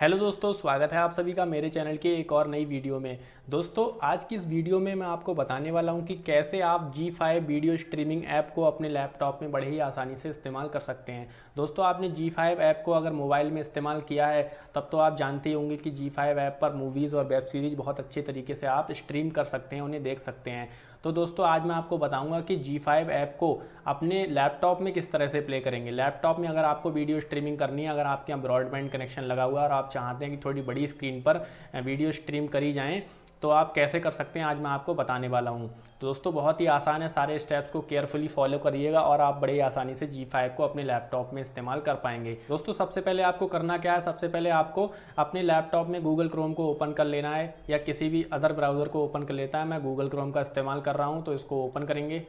hello दोस्तों स्वागत है आप सभी का मेरे चैनल के एक और नई वीडियो में दोस्तों आज की इस वीडियो में मैं आपको बताने वाला हूं कि कैसे आप G5 वीडियो स्ट्रीमिंग ऐप को अपने लैपटॉप में बड़े ही आसानी से इस्तेमाल कर सकते हैं दोस्तों आपने G5 ऐप को अगर मोबाइल में इस्तेमाल किया है तब तो आप जानते ही होंगे कि G5 ऐप पर मूवीज़ और वेब सीरीज़ बहुत अच्छे तरीके से आप स्ट्रीम कर सकते हैं उन्हें देख सकते हैं तो दोस्तों आज मैं आपको बताऊँगा कि जी ऐप को अपने लैपटॉप में किस तरह से प्ले करेंगे लैपटॉप में अगर आपको वीडियो स्ट्रीमिंग करनी है अगर आपके यहाँ ब्रॉडबैंड कनेक्शन लगा हुआ है और आप चाहते हैं कि थोड़ी बड़ी स्क्रीन पर वीडियो स्ट्रीम करी जाएँ तो आप कैसे कर सकते हैं आज मैं आपको बताने वाला हूँ तो दोस्तों बहुत ही आसान है सारे स्टेप्स को केयरफुली फॉलो करिएगा और आप बड़े आसानी से G5 को अपने लैपटॉप में इस्तेमाल कर पाएंगे दोस्तों सबसे पहले आपको करना क्या है सबसे पहले आपको अपने लैपटॉप में गूगल क्रोम को ओपन कर लेना है या किसी भी अदर ब्राउज़र को ओपन कर लेता है मैं गूगल क्रोम का इस्तेमाल कर रहा हूँ तो इसको ओपन करेंगे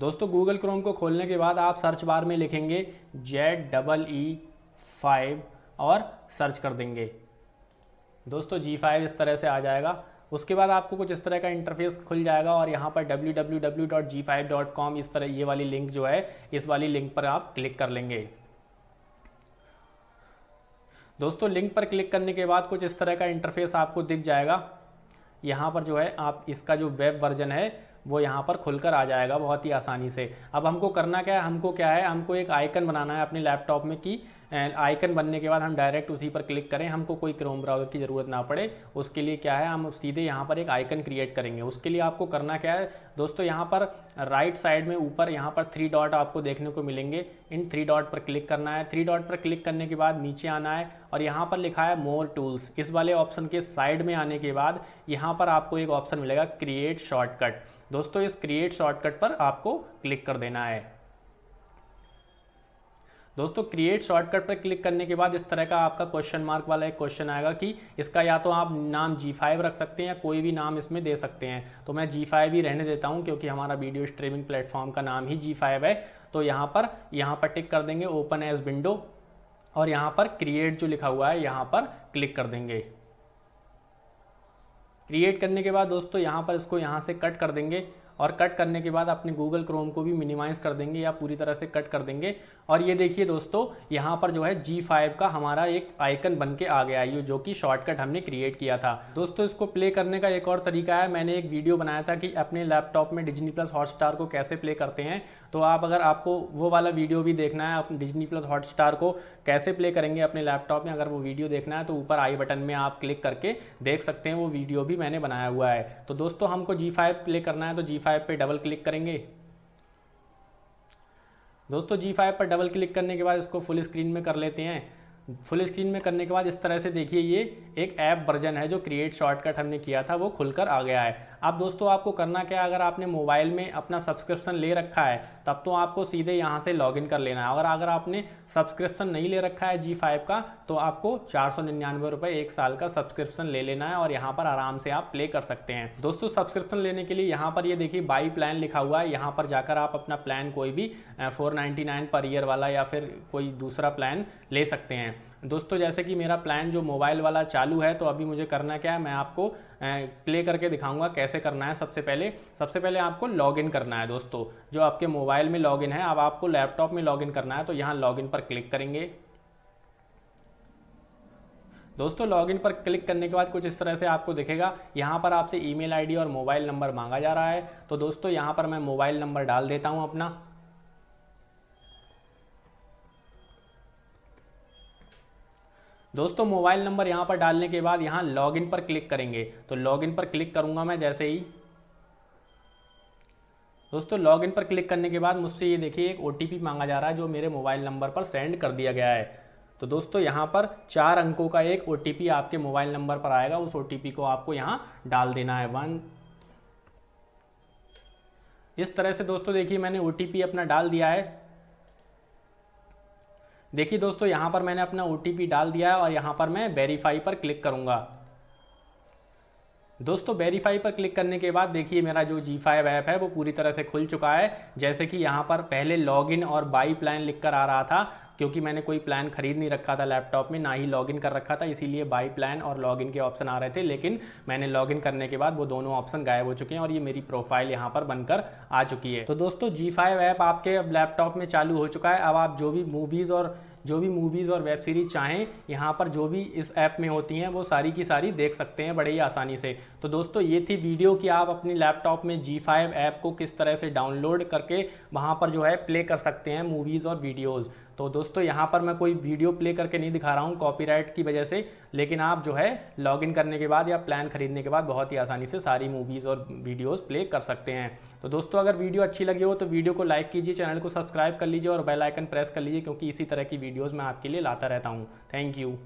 दोस्तों गूगल क्रोम को खोलने के बाद आप सर्च बार में लिखेंगे जेड डबल ई फाइव और सर्च कर देंगे दोस्तों जी फाइव इस तरह से आ जाएगा उसके बाद आपको कुछ इस तरह का इंटरफेस खुल जाएगा और यहाँ पर www.g5.com इस तरह ये वाली लिंक जो है इस वाली लिंक पर आप क्लिक कर लेंगे दोस्तों लिंक पर क्लिक करने के बाद कुछ इस तरह का इंटरफेस आपको दिख जाएगा यहाँ पर जो है आप इसका जो वेब वर्जन है वो यहाँ पर खुलकर आ जाएगा बहुत ही आसानी से अब हमको करना क्या है हमको क्या है हमको एक आइकन बनाना है अपने लैपटॉप में कि एंड आइकन बनने के बाद हम डायरेक्ट उसी पर क्लिक करें हमको कोई क्रोम ब्राउज़र की ज़रूरत ना पड़े उसके लिए क्या है हम सीधे यहाँ पर एक आइकन क्रिएट करेंगे उसके लिए आपको करना क्या है दोस्तों यहाँ पर राइट साइड में ऊपर यहाँ पर थ्री डॉट आपको देखने को मिलेंगे इन थ्री डॉट पर क्लिक करना है थ्री डॉट पर क्लिक करने के बाद नीचे आना है और यहाँ पर लिखा है मोर टूल्स इस वाले ऑप्शन के साइड में आने के बाद यहाँ पर आपको एक ऑप्शन मिलेगा क्रिएट शॉर्टकट दोस्तों इस क्रिएट शॉर्टकट पर आपको क्लिक कर देना है दोस्तों क्रिएट शॉर्टकट पर क्लिक करने के बाद इस तरह का आपका क्वेश्चन मार्क वाला एक क्वेश्चन आएगा कि इसका या तो आप नाम जी फाइव रख सकते हैं या कोई भी नाम इसमें दे सकते हैं तो मैं जी फाइव ही रहने देता हूं क्योंकि हमारा वीडियो स्ट्रीमिंग प्लेटफॉर्म का नाम ही जी फाइव है तो यहां पर यहां पर टिक कर देंगे ओपन एज विंडो और यहाँ पर क्रिएट जो लिखा हुआ है यहाँ पर क्लिक कर देंगे क्रिएट करने के बाद दोस्तों यहाँ पर इसको यहाँ से कट कर देंगे और कट करने के बाद अपने गूगल क्रोम को भी मिनिमाइज कर देंगे या पूरी तरह से कट कर देंगे और ये देखिए दोस्तों यहाँ पर जो है G5 का हमारा एक आइकन बन के आ गया है जो कि शॉर्टकट हमने क्रिएट किया था दोस्तों इसको प्ले करने का एक और तरीका है मैंने एक वीडियो बनाया था कि अपने लैपटॉप में डिजनी प्लस हॉटस्टार को कैसे प्ले करते हैं तो आप अगर आपको वो वाला वीडियो भी देखना है अपने डिजनी प्लस हॉटस्टार को कैसे प्ले करेंगे अपने लैपटॉप में अगर वो वीडियो देखना है तो ऊपर आई बटन में आप क्लिक करके देख सकते हैं वो वीडियो भी मैंने बनाया हुआ है तो दोस्तों हमको जी प्ले करना है तो जी फाइव पर डबल क्लिक करेंगे दोस्तों जी फाइव पर डबल क्लिक करने के बाद इसको फुल स्क्रीन में कर लेते हैं फुल स्क्रीन में करने के बाद इस तरह से देखिए ये एक ऐप वर्जन है जो क्रिएट शॉर्टकट हमने किया था वो खुलकर आ गया है अब दोस्तों आपको करना क्या है अगर आपने मोबाइल में अपना सब्सक्रिप्शन ले रखा है तब तो आपको सीधे यहाँ से लॉगिन कर लेना है अगर अगर आपने सब्सक्रिप्शन नहीं ले रखा है जी फाइव का तो आपको चार सौ निन्यानवे रुपये एक साल का सब्सक्रिप्शन ले लेना है और यहाँ पर आराम से आप प्ले कर सकते हैं दोस्तों सब्सक्रिप्शन लेने के लिए यहाँ पर ये देखिए बाई प्लान लिखा हुआ है यहाँ पर जाकर आप अपना प्लान कोई भी फोर पर ईयर वाला या फिर कोई दूसरा प्लान ले सकते हैं दोस्तों जैसे कि मेरा प्लान जो मोबाइल वाला चालू है तो अभी मुझे करना क्या है मैं आपको प्ले करके दिखाऊंगा कैसे करना है सबसे पहले सबसे पहले आपको लॉगिन करना है दोस्तों जो आपके मोबाइल में लॉगिन है अब आपको लैपटॉप में लॉगिन करना है तो यहाँ लॉगिन पर क्लिक करेंगे दोस्तों लॉगिन पर क्लिक करने के बाद कुछ इस तरह से आपको दिखेगा यहाँ पर आपसे ईमेल आईडी और मोबाइल नंबर मांगा जा रहा है तो दोस्तों यहाँ पर मैं मोबाइल नंबर डाल देता हूँ अपना दोस्तों मोबाइल नंबर यहाँ पर डालने के बाद यहाँ लॉगिन पर क्लिक करेंगे तो लॉगिन पर क्लिक करूँगा मैं जैसे ही दोस्तों लॉगिन पर क्लिक करने के बाद मुझसे ये देखिए एक ओ मांगा जा रहा है जो मेरे मोबाइल नंबर पर सेंड कर दिया गया है तो दोस्तों यहाँ पर चार अंकों का एक ओ आपके मोबाइल नंबर पर आएगा उस ओ को आपको यहाँ डाल देना है वन इस तरह से दोस्तों देखिए मैंने ओ अपना डाल दिया है देखिए दोस्तों यहाँ पर मैंने अपना ओ डाल दिया है और यहाँ पर मैं वेरीफाई पर क्लिक करूँगा दोस्तों वेरीफाई पर क्लिक करने के बाद देखिए मेरा जो जी फाइव ऐप है वो पूरी तरह से खुल चुका है जैसे कि यहाँ पर पहले लॉगिन और बाई प्लान लिख कर आ रहा था क्योंकि मैंने कोई प्लान खरीद नहीं रखा था लैपटॉप में ना ही लॉगिन कर रखा था इसीलिए बाई प्लान और लॉगिन के ऑप्शन आ रहे थे लेकिन मैंने लॉगिन करने के बाद वो दोनों ऑप्शन गायब हो चुके हैं और ये मेरी प्रोफाइल यहाँ पर बनकर आ चुकी है तो दोस्तों जी फाइव ऐप आपके अब लैपटॉप में चालू हो चुका है अब आप जो भी मूवीज़ और जो भी मूवीज़ और वेब सीरीज़ चाहें यहाँ पर जो भी इस ऐप में होती हैं वो सारी की सारी देख सकते हैं बड़े ही आसानी से तो दोस्तों ये थी वीडियो कि आप अपने लैपटॉप में जी फाइव ऐप को किस तरह से डाउनलोड करके वहाँ पर जो है प्ले कर सकते हैं मूवीज़ और वीडियोज़ तो दोस्तों यहाँ पर मैं कोई वीडियो प्ले करके नहीं दिखा रहा हूँ कॉपीराइट की वजह से लेकिन आप जो है लॉग इन करने के बाद या प्लान खरीदने के बाद बहुत ही आसानी से सारी मूवीज़ और वीडियोज़ प्ले कर सकते हैं तो दोस्तों अगर वीडियो अच्छी लगी हो तो वीडियो को लाइक कीजिए चैनल को सब्सक्राइब कर लीजिए और बेलाइकन प्रेस कर लीजिए क्योंकि इसी तरह की वीडियोज़ मैं आपके लिए लाता रहता हूँ थैंक यू